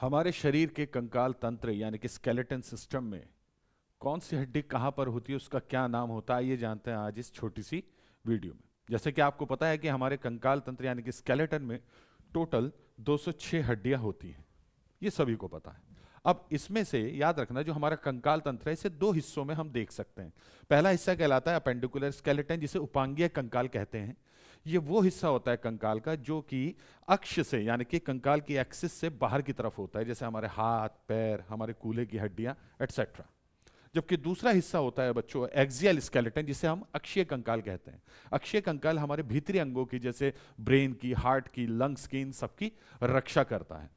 हमारे शरीर के कंकाल तंत्र यानी कि स्केलेटन सिस्टम में कौन सी हड्डी कहाँ पर होती है उसका क्या नाम होता है ये जानते हैं आज इस छोटी सी वीडियो में जैसे कि आपको पता है कि हमारे कंकाल तंत्र यानी कि स्केलेटन में टोटल 206 हड्डियां होती हैं ये सभी को पता है अब इसमें से याद रखना जो हमारा कंकाल तंत्र है इसे दो हिस्सों में हम देख सकते हैं पहला हिस्सा कहलाता है अपेंडिकुलर स्केलेटन जिसे उपांगीय कंकाल कहते हैं ये वो हिस्सा होता है कंकाल का जो कि अक्ष से यानी कि कंकाल की एक्सिस से बाहर की तरफ होता है जैसे हमारे हाथ पैर हमारे कूले की हड्डियां एटसेट्रा जबकि दूसरा हिस्सा होता है बच्चों एक्सियल स्केलेटन जिसे हम अक्षीय कंकाल कहते हैं अक्षीय कंकाल हमारे भीतरी अंगों की जैसे ब्रेन की हार्ट की लंग्स की इन सबकी रक्षा करता है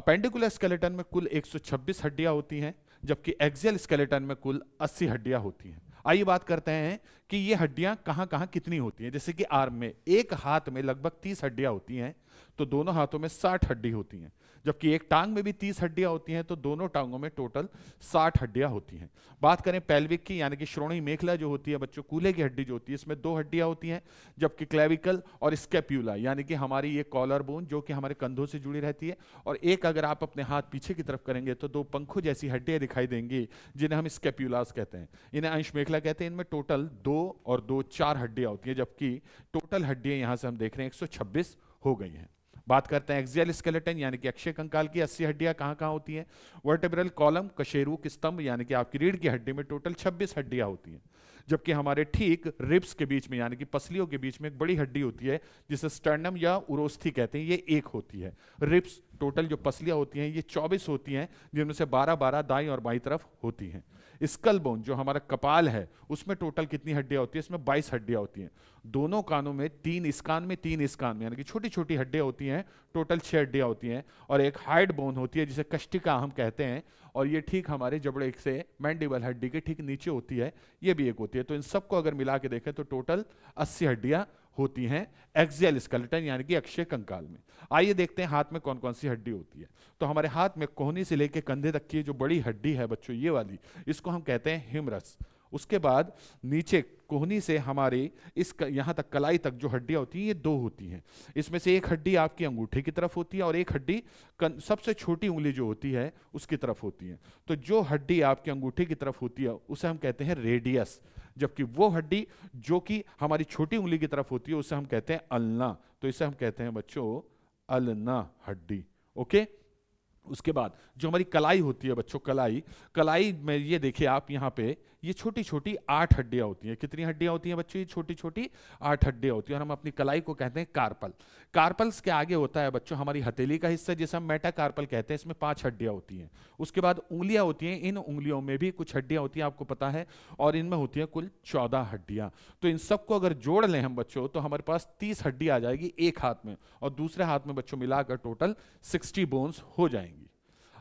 अपेंडिकुलर स्केलेटन में कुल 126 हड्डियां होती हैं जबकि एक्सियल स्केलेटन में कुल 80 हड्डियां होती हैं आइए बात करते हैं कि ये हड्डियां कहां कहां कितनी होती हैं जैसे कि आर्म में एक हाथ में लगभग तीस हड्डियां होती हैं तो दोनों हाथों में साठ हड्डी होती हैं जबकि एक टांग में भी तीस हड्डियां होती हैं तो दोनों टांगों में टोटल साठ हड्डियां होती हैं बात करें पैल्विक की यानी कि श्रोणी मेखला जो होती है बच्चों कूले की हड्डी जो होती है इसमें दो हड्डियां होती हैं जबकि क्लेविकल और स्केप्यूला यानी कि हमारी ये कॉलर बोन जो कि हमारे कंधों से जुड़ी रहती है और एक अगर आप अपने हाथ पीछे की तरफ करेंगे तो दो पंखों जैसी हड्डियां दिखाई देंगी जिन्हें हम स्केप्यूलास कहते हैं इन्हें अंश मेखला कहते हैं इनमें टोटल दो और दो चार हड्डियां होती हैं जबकि टोटल हड्डियां यहां से हम देख रहे हैं एक हो गई हैं बात करते हैं एक्सियल स्केलेटन यानी कि अक्षय कंकाल की अस्सी हड्डियां कहाँ कहाँ होती हैं वर्टेब्रल कॉलम कशेरुक स्तंभ यानी कि आपकी रीढ़ की हड्डी में टोटल 26 हड्डियां होती हैं जबकि हमारे ठीक रिब्स के बीच में यानी कि पसलियों के बीच में एक बड़ी हड्डी होती है जिसे स्टर्नम या उरोस्थी कहते हैं ये एक होती है रिब्स टोटल जो पसलियां होती हैं ये 24 होती हैं जिनमें से 12 12 दाई और बाई तरफ होती हैं स्कल बोन जो हमारा कपाल है उसमें टोटल कितनी हड्डियां होती है इसमें बाईस हड्डियां होती हैं दोनों कानों में तीन स्कान में तीन स्कान में यानी कि छोटी छोटी हड्डियां होती हैं टोटल छः हड्डियां होती हैं और एक हार्ड बोन होती है जिसे कष्टिका हम कहते हैं और ये ठीक हमारे जबड़े से मैंडिबल हड्डी के ठीक नीचे होती है ये भी एक होती है तो इन सबको अगर मिला के देखें तो टोटल अस्सी हड्डियाँ होती हैं एक्सियल स्केलेटन यानी कि अक्षय कंकाल में आइए देखते हैं हाथ में कौन कौन सी हड्डी होती है तो हमारे हाथ में कोहनी से लेकर कंधे तक की जो बड़ी हड्डी है बच्चों ये वाली इसको हम कहते हैं हिमरस उसके बाद नीचे कोहनी से हमारी इस यहाँ तक कलाई तक जो हड्डियाँ होती हैं ये दो होती हैं इसमें से एक हड्डी आपकी अंगूठे की तरफ होती है और एक हड्डी सबसे छोटी उंगली जो होती है उसकी तरफ होती है तो जो हड्डी आपके अंगूठे की तरफ होती है उसे हम कहते हैं रेडियस जबकि वो हड्डी जो कि हमारी छोटी उंगली की तरफ होती है उसे हम कहते हैं अलना तो इसे हम कहते हैं बच्चों अलना हड्डी ओके उसके बाद जो हमारी कलाई होती है बच्चों कलाई कलाई में ये देखिए आप यहाँ पे ये छोटी छोटी आठ हड्डियां होती हैं कितनी हड्डियां होती हैं बच्चों ये छोटी छोटी आठ हड्डियां होती हैं और हम अपनी कलाई को कहते हैं कार्पल कार्पल्स के आगे होता है बच्चों हमारी हथेली का हिस्सा जिसे हम मेटा कार्पल कहते हैं इसमें पांच हड्डियां होती हैं उसके बाद उंगलियां होती हैं इन उंगलियों में भी कुछ हड्डियां होती हैं आपको पता है और इनमें होती हैं कुल चौदह हड्डियां तो इन सबको अगर जोड़ लें हम बच्चों तो हमारे पास तीस हड्डी आ जाएगी एक हाथ में और दूसरे हाथ में बच्चों मिलाकर टोटल सिक्सटी बोन्स हो जाएंगी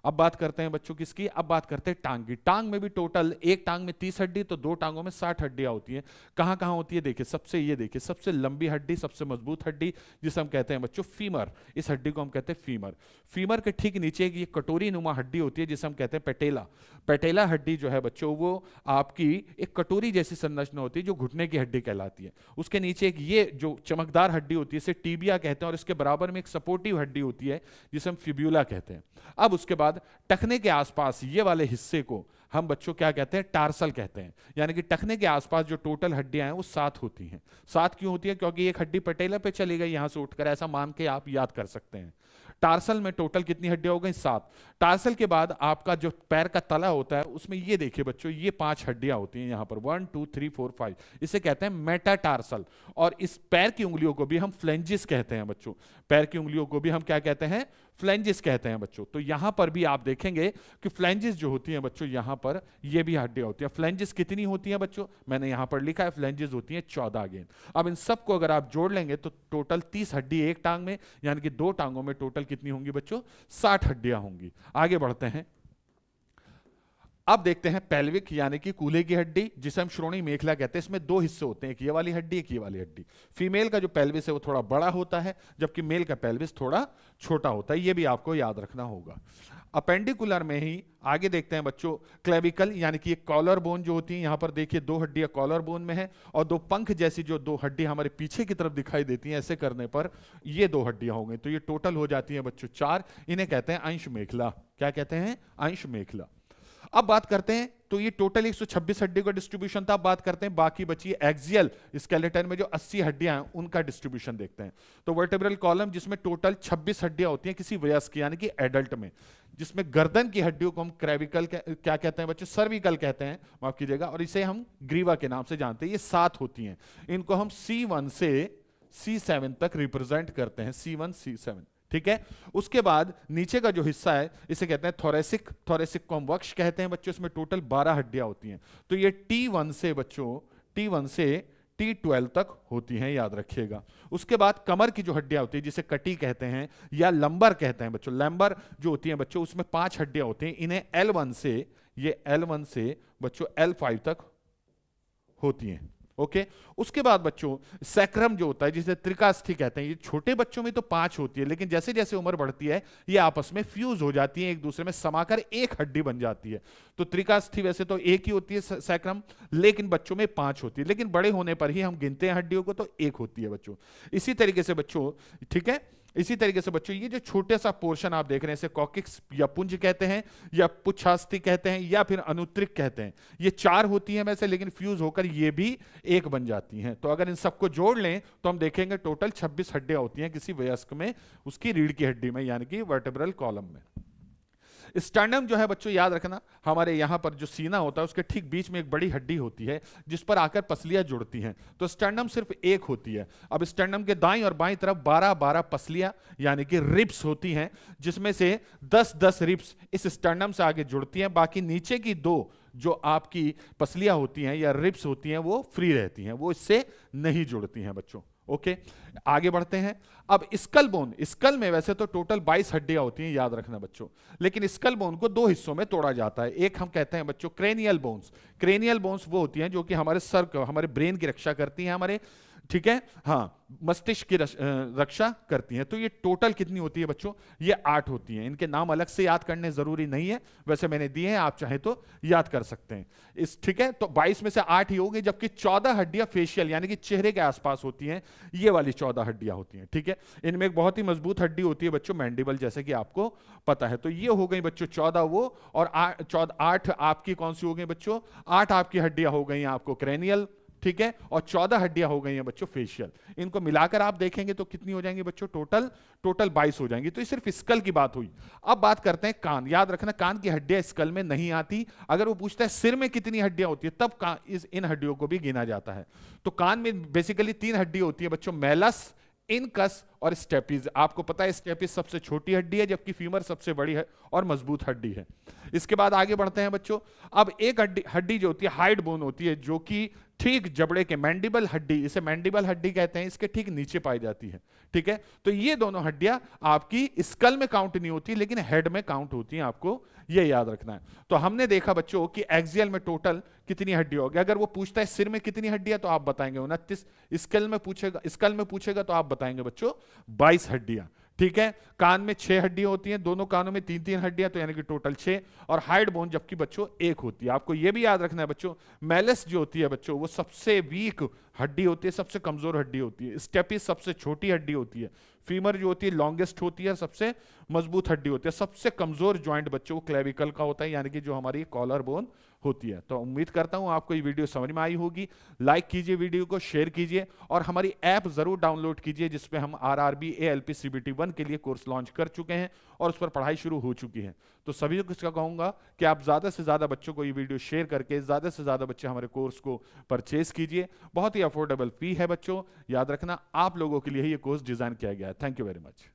अब बात करते हैं बच्चों किसकी अब बात करते हैं टांग की टांग में भी टोटल एक टांग में तीस हड्डी तो दो टांगों में साठ हड्डियां होती हैं कहाँ कहाँ होती है देखिए सबसे ये देखिए सबसे लंबी हड्डी सबसे मजबूत हड्डी जिसे हम कहते हैं बच्चों फीमर इस हड्डी को हम कहते हैं फीमर फीमर के ठीक नीचे एक कटोरी नुमा हड्डी होती है जिसे हम कहते हैं पेटेला पटेला हड्डी जो है बच्चों वो आपकी एक कटोरी जैसी संरचना होती है जो घुटने की हड्डी कहलाती है उसके नीचे एक ये जो चमकदार हड्डी होती है इसे टीबिया कहते हैं और इसके बराबर में एक सपोर्टिव हड्डी होती है जिसे हम फिब्यूला कहते हैं अब उसके बाद टखने के आसपास ये वाले हिस्से को हम बच्चों क्या कहते हैं टार्सल कहते हैं यानी कि टखने के आसपास जो टोटल हड्डियां हैं वो सात होती हैं सात क्यों होती है क्योंकि एक हड्डी पटेला पे चली गई यहां से उठकर ऐसा मान के आप याद कर सकते हैं टार्सल में टोटल कितनी हड्डियां हो गई सात टार्सल के बाद आपका जो पैर का तला होता है उसमें ये देखिए बच्चों ये पांच हड्डियां होती हैं यहां पर one two three four five इसे कहते हैं टार्सल और इस पैर की उंगलियों को भी हम फ्लेंजिस कहते हैं बच्चों पैर की उंगलियों को भी हम क्या कहते हैं फ्लैंजिस कहते हैं बच्चों तो यहां पर भी आप देखेंगे कि फ्लैंजिस जो होती है बच्चों यहां पर ये भी हड्डियां होती है फ्लैंजिस कितनी होती है बच्चों मैंने यहां पर लिखा है फ्लैंजिस होती है चौदह गेंद अब इन सबको अगर आप जोड़ लेंगे तो टोटल तीस हड्डी एक टांग में यानी कि दो टांगों में टोटल कितनी होंगी बच्चों साठ हड्डियां होंगी आगे बढ़ते हैं अब देखते हैं पेल्विक यानी कि कूल्हे की हड्डी जिसे हम श्रोणी मेखला कहते हैं इसमें दो हिस्से होते हैं एक ये वाली हड्डी एक ये वाली हड्डी फीमेल का जो पेल्विस है वो थोड़ा बड़ा होता है जबकि मेल का पेल्विस थोड़ा छोटा होता है ये भी आपको याद रखना होगा अपेंडिकुलर में ही आगे देखते हैं बच्चों क्लेविकल यानी कि एक कॉलर बोन जो होती है यहाँ पर देखिए दो हड्डियाँ कॉलर बोन में है और दो पंख जैसी जो दो हड्डी हमारे पीछे की तरफ दिखाई देती हैं ऐसे करने पर ये दो हड्डियाँ हो गई तो ये टोटल हो जाती हैं बच्चों चार इन्हें कहते हैं अंश मेखला क्या कहते हैं अंश मेखला अब बात करते हैं तो ये टोटल 126 हड्डियों का डिस्ट्रीब्यूशन था बात करते हैं बाकी बची एक्सियल स्केलेटन में जो 80 हड्डियां हैं उनका डिस्ट्रीब्यूशन देखते हैं तो वर्टेब्रल कॉलम जिसमें टोटल 26 हड्डियां होती हैं किसी वयस्क की यानी कि एडल्ट में जिसमें गर्दन की हड्डियों को हम क्रेविकल क्या कहते हैं बच्चे सर्विकल कहते हैं माफ कीजिएगा और इसे हम ग्रीवा के नाम से जानते हैं ये सात होती हैं इनको हम सी से सी तक रिप्रेजेंट करते हैं सी वन ठीक है उसके बाद नीचे का जो हिस्सा है इसे कहते हैं थोरेसिक थोरेसिक को हम वक्ष कहते हैं बच्चों इसमें टोटल बारह हड्डियां होती हैं तो ये टी वन से बच्चों टी वन से टी ट्वेल्व तक होती हैं याद रखिएगा उसके बाद कमर की जो हड्डियां होती है जिसे कटी कहते हैं या लंबर कहते हैं बच्चों लंबर जो होती है बच्चों उसमें पांच हड्डियां होती हैं इन्हें एल वन से ये एल वन से बच्चों एल फाइव तक होती हैं ओके उसके बाद बच्चों सैक्रम जो होता है जिसे त्रिकास्थी कहते हैं ये छोटे बच्चों में तो पांच होती है लेकिन जैसे जैसे उम्र बढ़ती है ये आपस में फ्यूज हो जाती है एक दूसरे में समाकर एक हड्डी बन जाती है तो त्रिकास्थी वैसे तो एक ही होती है सैक्रम लेकिन बच्चों में पांच होती है लेकिन बड़े होने पर ही हम गिनते हैं हड्डियों को तो एक होती है बच्चों इसी तरीके से बच्चों ठीक है इसी तरीके से बच्चों ये जो छोटे सा पोर्शन आप देख रहे हैं इसे कॉकिक्स या पुंज कहते हैं या पुच्छास्थि कहते हैं या फिर अनुत्रिक कहते हैं ये चार होती हैं वैसे लेकिन फ्यूज होकर ये भी एक बन जाती हैं तो अगर इन सबको जोड़ लें तो हम देखेंगे टोटल 26 हड्डियां होती हैं किसी वयस्क में उसकी रीढ़ की हड्डी में यानी कि वर्टेब्रल कॉलम में स्टर्नम जो है बच्चों याद रखना हमारे यहां पर जो सीना होता है उसके ठीक बीच में एक बड़ी हड्डी होती है जिस पर आकर पसलियां जुड़ती हैं तो स्टर्नम सिर्फ एक होती है अब स्टर्नम के दाई और बाई तरफ बारह बारह पसलियां यानी कि रिप्स होती हैं जिसमें से दस दस रिप्स इस स्टर्नम से आगे जुड़ती हैं बाकी नीचे की दो जो आपकी पसलियां होती हैं या रिप्स होती हैं वो फ्री रहती हैं वो इससे नहीं जुड़ती हैं बच्चों ओके आगे बढ़ते हैं अब स्कल बोन स्कल में वैसे तो टोटल 22 हड्डियां होती हैं याद रखना बच्चों लेकिन स्कल बोन को दो हिस्सों में तोड़ा जाता है एक हम कहते हैं बच्चों क्रेनियल बोन्स क्रेनियल बोन्स वो होती हैं जो कि हमारे सर हमारे ब्रेन की रक्षा करती हैं हमारे ठीक है हाँ मस्तिष्क की रक्षा करती हैं तो ये टोटल कितनी होती है बच्चों ये आठ होती हैं इनके नाम अलग से याद करने जरूरी नहीं है वैसे मैंने दिए हैं आप चाहे तो याद कर सकते हैं इस ठीक है तो 22 में से आठ ही होगी जबकि 14 हड्डियां फेशियल यानी कि चेहरे के आसपास होती हैं ये वाली 14 हड्डियां होती हैं ठीक है इनमें एक बहुत ही मजबूत हड्डी होती है बच्चों मैंडिबल जैसे कि आपको पता है तो ये हो गई बच्चों चौदह वो और आठ आपकी कौन सी हो गई बच्चों आठ आपकी हड्डियां हो गई आपको क्रेनियल ठीक है और चौदह हड्डियां हो गई हैं बच्चों फेशियल इनको मिलाकर आप देखेंगे तो कितनी हो जाएंगी बच्चों टोटल टोटल बाईस हो जाएंगी तो ये सिर्फ स्कल की बात हुई अब बात करते हैं कान याद रखना कान की हड्डियां स्कल में नहीं आती अगर वो पूछता है सिर में कितनी हड्डियां होती है तब कान इस इन हड्डियों को भी गिना जाता है तो कान में बेसिकली तीन हड्डी होती है बच्चों मैलस इनकस और स्टेपिज आपको पता है स्टेपिज सबसे छोटी हड्डी है जबकि फीमर सबसे बड़ी है और मजबूत हड्डी है इसके बाद आगे बढ़ते हैं बच्चों अब एक हड्डी हड्डी जो होती है हाइड बोन होती है जो कि ठीक जबड़े के मैंडिबल हड्डी इसे मैंडिबल हड्डी कहते हैं इसके ठीक नीचे पाई जाती है ठीक है तो ये दोनों हड्डियां आपकी स्कल में काउंट नहीं होती लेकिन हेड में काउंट होती हैं आपको ये याद रखना है तो हमने देखा बच्चों कि एक्सियल में टोटल कितनी हड्डी होगी अगर वो पूछता है सिर में कितनी हड्डियां तो आप बताएंगे उनतीस स्कल में पूछेगा स्कल में पूछेगा तो आप बताएंगे बच्चों बाईस हड्डियां ठीक है कान में छह हड्डियां होती हैं दोनों कानों में तीन तीन हड्डियां तो यानी कि टोटल छह और हाइड बोन जबकि बच्चों एक होती है आपको यह भी याद रखना है बच्चों मैलस जो होती है बच्चों वो सबसे वीक हड्डी होती है सबसे कमजोर हड्डी होती है स्टेपी सबसे छोटी हड्डी होती है फीमर जो होती है लॉन्गेस्ट होती है सबसे मजबूत हड्डी होती है सबसे कमजोर ज्वाइंट बच्चों क्लेविकल का होता है यानी कि जो हमारी कॉलर बोन होती है तो उम्मीद करता हूं आपको ये वीडियो समझ में आई होगी लाइक कीजिए वीडियो को शेयर कीजिए और हमारी ऐप जरूर डाउनलोड कीजिए जिसपे हम R R B A L P C B T one के लिए कोर्स लॉन्च कर चुके हैं और उस पर पढ़ाई शुरू हो चुकी है तो सभी को इसका कहूंगा कि आप ज्यादा से ज्यादा बच्चों को ये वीडियो शेयर करके ज्यादा से ज्यादा बच्चे हमारे कोर्स को परचेज कीजिए बहुत ही अफोर्डेबल फी है बच्चों याद रखना आप लोगों के लिए ये कोर्स डिजाइन किया गया है थैंक यू वेरी मच